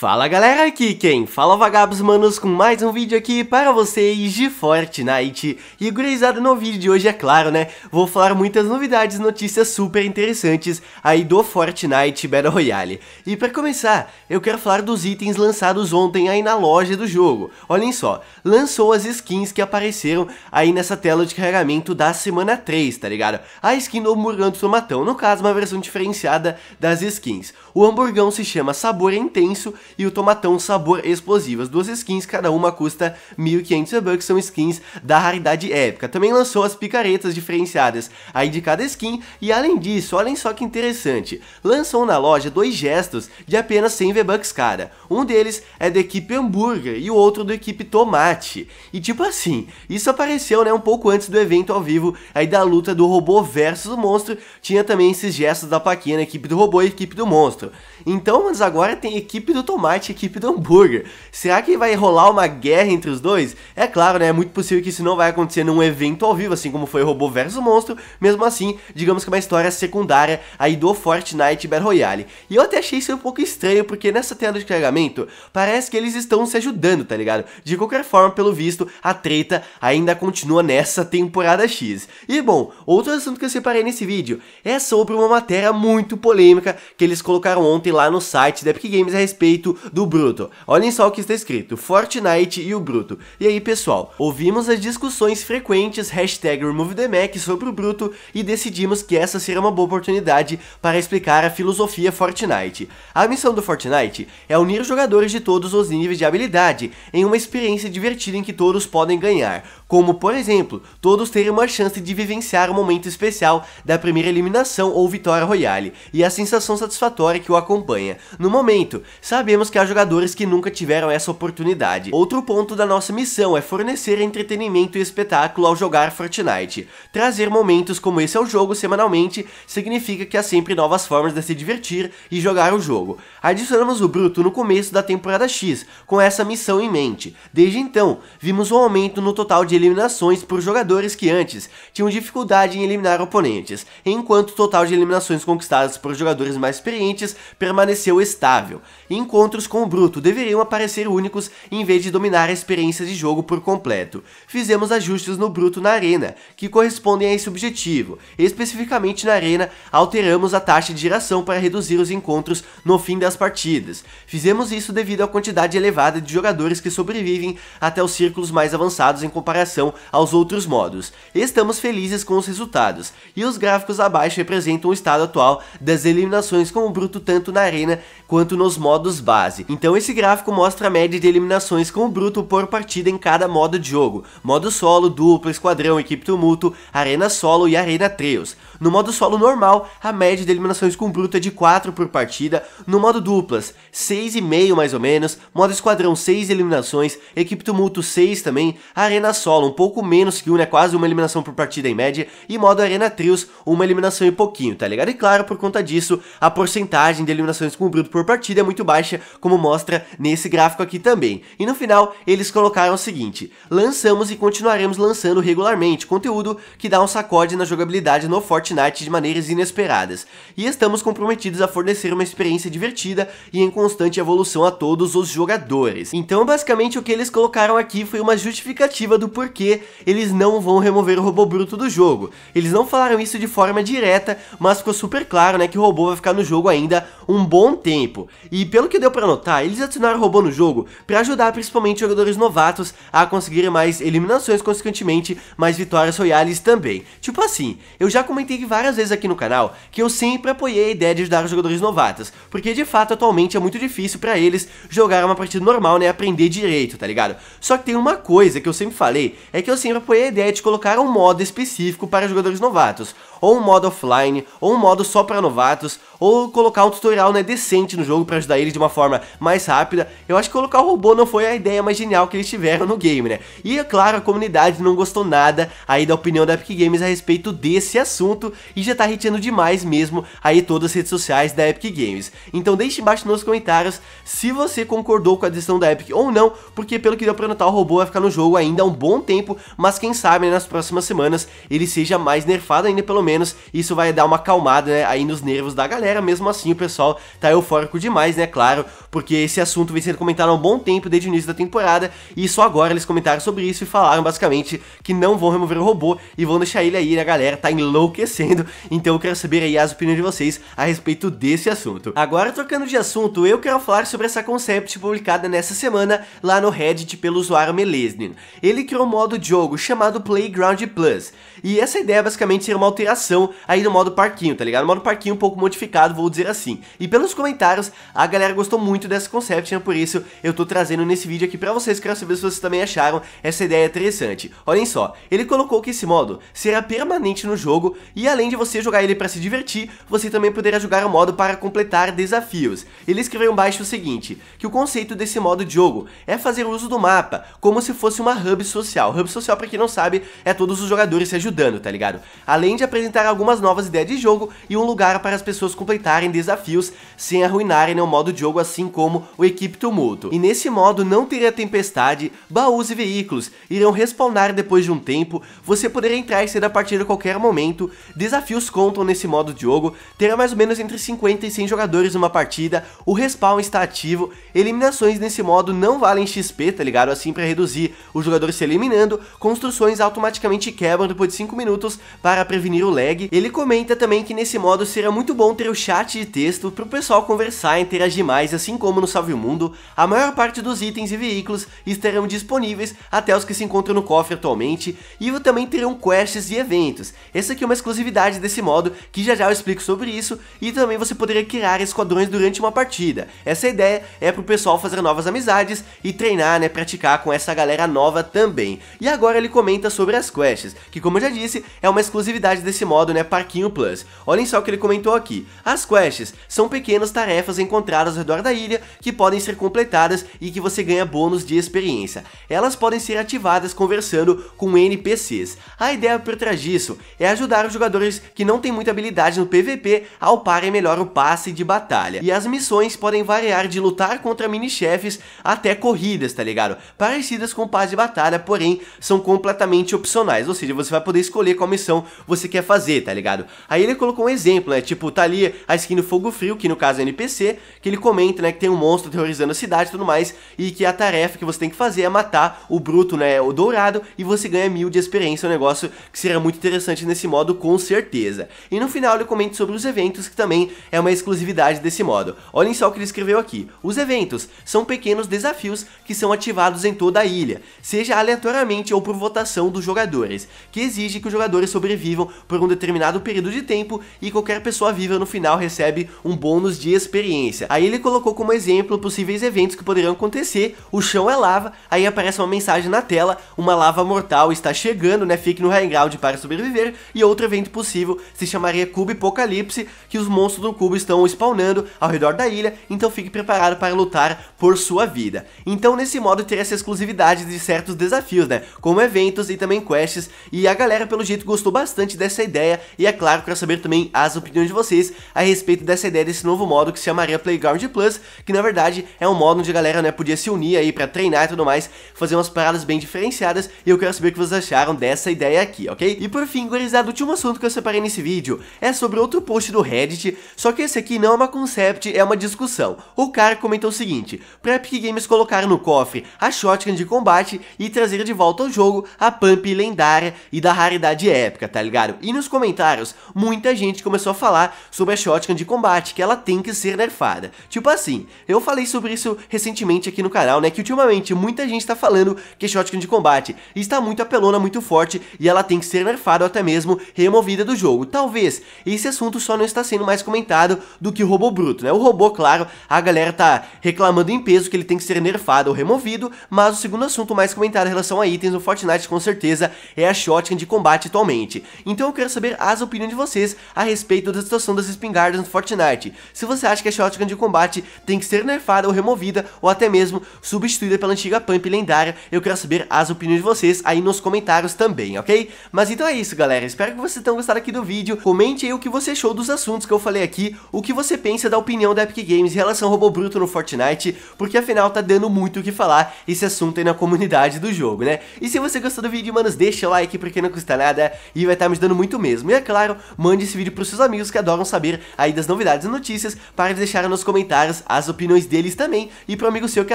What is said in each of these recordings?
Fala galera, aqui quem fala é Vagabos Manos com mais um vídeo aqui para vocês de Fortnite E gurizada, no vídeo de hoje é claro né, vou falar muitas novidades, notícias super interessantes aí do Fortnite Battle Royale E para começar, eu quero falar dos itens lançados ontem aí na loja do jogo Olhem só, lançou as skins que apareceram aí nessa tela de carregamento da semana 3, tá ligado? A skin do Hamburgão do Tomatão, no caso uma versão diferenciada das skins O hamburgão se chama Sabor Intenso e o Tomatão Sabor Explosivo. As duas skins, cada uma custa 1.500 bucks, são skins da raridade épica. Também lançou as picaretas diferenciadas aí de cada skin, e além disso, olhem só que interessante, lançou na loja dois gestos de apenas 100 V-Bucks cada. Um deles é da equipe Hambúrguer e o outro da equipe Tomate. E tipo assim, isso apareceu né, um pouco antes do evento ao vivo aí da luta do robô versus o monstro, tinha também esses gestos da Paquinha, equipe do robô e equipe do monstro. Então, mas agora tem equipe do Tomate Tomate e equipe do Hambúrguer. Será que vai rolar uma guerra entre os dois? É claro, né? É muito possível que isso não vai acontecer num evento ao vivo, assim como foi Robô vs Monstro. Mesmo assim, digamos que é uma história secundária aí do Fortnite Battle Royale. E eu até achei isso um pouco estranho, porque nessa tela de carregamento, parece que eles estão se ajudando, tá ligado? De qualquer forma, pelo visto, a treta ainda continua nessa temporada X. E bom, outro assunto que eu separei nesse vídeo é sobre uma matéria muito polêmica que eles colocaram ontem lá no site da Epic Games a respeito do Bruto. Olhem só o que está escrito, Fortnite e o Bruto. E aí pessoal, ouvimos as discussões frequentes hashtag RemoveTheMac sobre o Bruto e decidimos que essa seria uma boa oportunidade para explicar a filosofia Fortnite. A missão do Fortnite é unir jogadores de todos os níveis de habilidade em uma experiência divertida em que todos podem ganhar como por exemplo, todos terem uma chance de vivenciar o um momento especial da primeira eliminação ou vitória royale, e a sensação satisfatória que o acompanha. No momento, sabemos que há jogadores que nunca tiveram essa oportunidade. Outro ponto da nossa missão é fornecer entretenimento e espetáculo ao jogar Fortnite. Trazer momentos como esse ao jogo semanalmente significa que há sempre novas formas de se divertir e jogar o jogo. Adicionamos o Bruto no começo da temporada X, com essa missão em mente. Desde então, vimos um aumento no total de eliminações por jogadores que antes tinham dificuldade em eliminar oponentes, enquanto o total de eliminações conquistadas por jogadores mais experientes permaneceu estável. Encontros com o Bruto deveriam aparecer únicos em vez de dominar a experiência de jogo por completo. Fizemos ajustes no Bruto na Arena, que correspondem a esse objetivo. Especificamente na Arena, alteramos a taxa de geração para reduzir os encontros no fim das partidas. Fizemos isso devido à quantidade elevada de jogadores que sobrevivem até os círculos mais avançados em comparação comparação aos outros modos. Estamos felizes com os resultados, e os gráficos abaixo representam o estado atual das eliminações com o Bruto tanto na arena quanto nos modos base. Então esse gráfico mostra a média de eliminações com o Bruto por partida em cada modo de jogo, modo solo, dupla, esquadrão, equipe tumulto, arena solo e arena trios. No modo solo normal, a média de eliminações com Bruto é de 4 por partida, no modo duplas, 6,5 mais ou menos, modo esquadrão 6 eliminações, equipe tumulto 6 também, arena solo Paulo, um pouco menos que uma, é né? quase uma eliminação por partida em média, e modo Arena Trios, uma eliminação e pouquinho, tá ligado? E claro, por conta disso, a porcentagem de eliminações com o Bruto por partida é muito baixa, como mostra nesse gráfico aqui também. E no final, eles colocaram o seguinte, lançamos e continuaremos lançando regularmente conteúdo que dá um sacode na jogabilidade no Fortnite de maneiras inesperadas, e estamos comprometidos a fornecer uma experiência divertida e em constante evolução a todos os jogadores. Então, basicamente, o que eles colocaram aqui foi uma justificativa do porque eles não vão remover o robô bruto do jogo. Eles não falaram isso de forma direta, mas ficou super claro, né, que o robô vai ficar no jogo ainda um bom tempo. E pelo que deu para notar, eles adicionaram o robô no jogo para ajudar principalmente jogadores novatos a conseguirem mais eliminações, consequentemente mais vitórias royales também. Tipo assim, eu já comentei várias vezes aqui no canal que eu sempre apoiei a ideia de ajudar os jogadores novatos, porque de fato atualmente é muito difícil para eles jogar uma partida normal, né, aprender direito, tá ligado? Só que tem uma coisa que eu sempre falei é que eu sempre apoiei a ideia de colocar um modo específico para jogadores novatos, ou um modo offline, ou um modo só para novatos, ou colocar um tutorial né, decente no jogo para ajudar ele de uma forma mais rápida. Eu acho que colocar o robô não foi a ideia mais genial que eles tiveram no game, né? E é claro, a comunidade não gostou nada aí da opinião da Epic Games a respeito desse assunto e já tá retendo demais mesmo aí todas as redes sociais da Epic Games. Então deixe embaixo nos comentários se você concordou com a decisão da Epic ou não, porque pelo que deu pra notar o robô vai ficar no jogo ainda há um bom tempo, mas quem sabe né, nas próximas semanas ele seja mais nerfado ainda pelo menos menos isso vai dar uma acalmada né, aí nos nervos da galera. Mesmo assim, o pessoal tá eufórico demais, né? Claro, porque esse assunto vem sendo comentado há um bom tempo desde o início da temporada e só agora eles comentaram sobre isso e falaram basicamente que não vão remover o robô e vão deixar ele aí, né? A galera tá enlouquecendo. Então eu quero saber aí as opiniões de vocês a respeito desse assunto. Agora, trocando de assunto, eu quero falar sobre essa concept publicada nessa semana lá no Reddit pelo usuário Melesnin. Ele criou um modo de jogo chamado Playground Plus e essa ideia basicamente seria uma alteração ação aí no modo parquinho, tá ligado? Modo parquinho um pouco modificado, vou dizer assim. E pelos comentários, a galera gostou muito dessa concept, né? Por isso eu tô trazendo nesse vídeo aqui pra vocês, quero saber se vocês também acharam essa ideia interessante. Olhem só, ele colocou que esse modo será permanente no jogo e além de você jogar ele pra se divertir, você também poderá jogar o modo para completar desafios. Ele escreveu embaixo o seguinte, que o conceito desse modo de jogo é fazer uso do mapa como se fosse uma hub social. Hub social, pra quem não sabe, é todos os jogadores se ajudando, tá ligado? Além de apresentar apresentar algumas novas ideias de jogo e um lugar para as pessoas completarem desafios sem arruinarem o modo de jogo assim como o Equipe Tumulto. E nesse modo não teria tempestade, baús e veículos irão respawnar depois de um tempo, você poderá entrar e ser a partida a qualquer momento, desafios contam nesse modo de jogo, terá mais ou menos entre 50 e 100 jogadores numa partida, o respawn está ativo, eliminações nesse modo não valem XP, tá ligado? Assim para reduzir os jogadores se eliminando, construções automaticamente quebram depois de 5 minutos para prevenir o lag. Ele comenta também que nesse modo seria muito bom ter o chat de texto para o pessoal conversar e interagir mais, assim como no Salve o Mundo, a maior parte dos itens e veículos estarão disponíveis até os que se encontram no cofre atualmente, e também terão quests e eventos. Essa aqui é uma exclusividade desse modo, que já já eu explico sobre isso, e também você poderia criar esquadrões durante uma partida. Essa ideia é para o pessoal fazer novas amizades e treinar, né, praticar com essa galera nova também. E agora ele comenta sobre as quests, que como eu já disse, é uma exclusividade desse desse modo, né, Parquinho Plus. Olhem só o que ele comentou aqui. As quests são pequenas tarefas encontradas ao redor da ilha que podem ser completadas e que você ganha bônus de experiência. Elas podem ser ativadas conversando com NPCs. A ideia por trás disso é ajudar os jogadores que não têm muita habilidade no PVP a alparem melhor o passe de batalha. E as missões podem variar de lutar contra mini-chefes até corridas, tá ligado? Parecidas com o passe de batalha, porém são completamente opcionais, ou seja, você vai poder escolher qual missão você quer fazer, tá ligado? Aí ele colocou um exemplo, né? Tipo, tá ali a skin do Fogo Frio, que no caso é NPC, que ele comenta, né, que tem um monstro terrorizando a cidade e tudo mais, e que a tarefa que você tem que fazer é matar o bruto, né, o dourado, e você ganha mil de experiência, é um negócio que será muito interessante nesse modo, com certeza. E no final ele comenta sobre os eventos, que também é uma exclusividade desse modo. Olhem só o que ele escreveu aqui. Os eventos são pequenos desafios que são ativados em toda a ilha, seja aleatoriamente ou por votação dos jogadores, que exige que os jogadores sobrevivam por por um determinado período de tempo e qualquer pessoa viva no final recebe um bônus de experiência. Aí ele colocou como exemplo possíveis eventos que poderiam acontecer, o chão é lava, aí aparece uma mensagem na tela, uma lava mortal está chegando, né, fique no high ground para sobreviver, e outro evento possível se chamaria Cubo Apocalipse, que os monstros do cubo estão spawnando ao redor da ilha, então fique preparado para lutar por sua vida. Então nesse modo teria essa exclusividade de certos desafios, né, como eventos e também quests, e a galera pelo jeito gostou bastante dessa ideia ideia e é claro, quero saber também as opiniões de vocês a respeito dessa ideia desse novo modo que se chamaria Playground Plus, que na verdade é um modo onde a galera né, podia se unir aí para treinar e tudo mais, fazer umas paradas bem diferenciadas e eu quero saber o que vocês acharam dessa ideia aqui, ok? E por fim, gurizada, o último assunto que eu separei nesse vídeo é sobre outro post do Reddit, só que esse aqui não é uma concept, é uma discussão. O cara comentou o seguinte, pra Epic Games colocar no cofre a shotgun de combate e trazer de volta ao jogo a pump lendária e da raridade épica, tá ligado? E no nos comentários, muita gente começou a falar sobre a shotgun de combate, que ela tem que ser nerfada. Tipo assim, eu falei sobre isso recentemente aqui no canal, né, que ultimamente muita gente tá falando que a shotgun de combate está muito apelona, muito forte, e ela tem que ser nerfada ou até mesmo removida do jogo. Talvez esse assunto só não está sendo mais comentado do que o robô bruto, né? O robô, claro, a galera tá reclamando em peso que ele tem que ser nerfado ou removido, mas o segundo assunto mais comentado em relação a itens no Fortnite com certeza é a shotgun de combate atualmente. Então eu quero quero saber as opiniões de vocês a respeito da situação das espingardas no Fortnite. Se você acha que a shotgun de combate tem que ser nerfada ou removida, ou até mesmo substituída pela antiga pump lendária, eu quero saber as opiniões de vocês aí nos comentários também, ok? Mas então é isso, galera. Espero que vocês tenham gostado aqui do vídeo. Comente aí o que você achou dos assuntos que eu falei aqui, o que você pensa da opinião da Epic Games em relação ao robô bruto no Fortnite, porque afinal tá dando muito o que falar esse assunto aí na comunidade do jogo, né? E se você gostou do vídeo, manos, deixa o like porque não custa nada e vai estar tá me ajudando muito mesmo. E é claro, mande esse vídeo para os seus amigos que adoram saber aí das novidades e notícias, para deixar nos comentários as opiniões deles também, e para o amigo seu que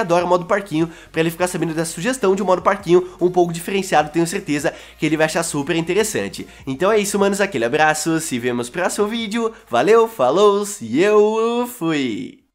adora o modo parquinho, para ele ficar sabendo dessa sugestão de um modo parquinho um pouco diferenciado, tenho certeza que ele vai achar super interessante. Então é isso, manos, aquele abraço, se vemos no próximo vídeo, valeu, falou e eu fui!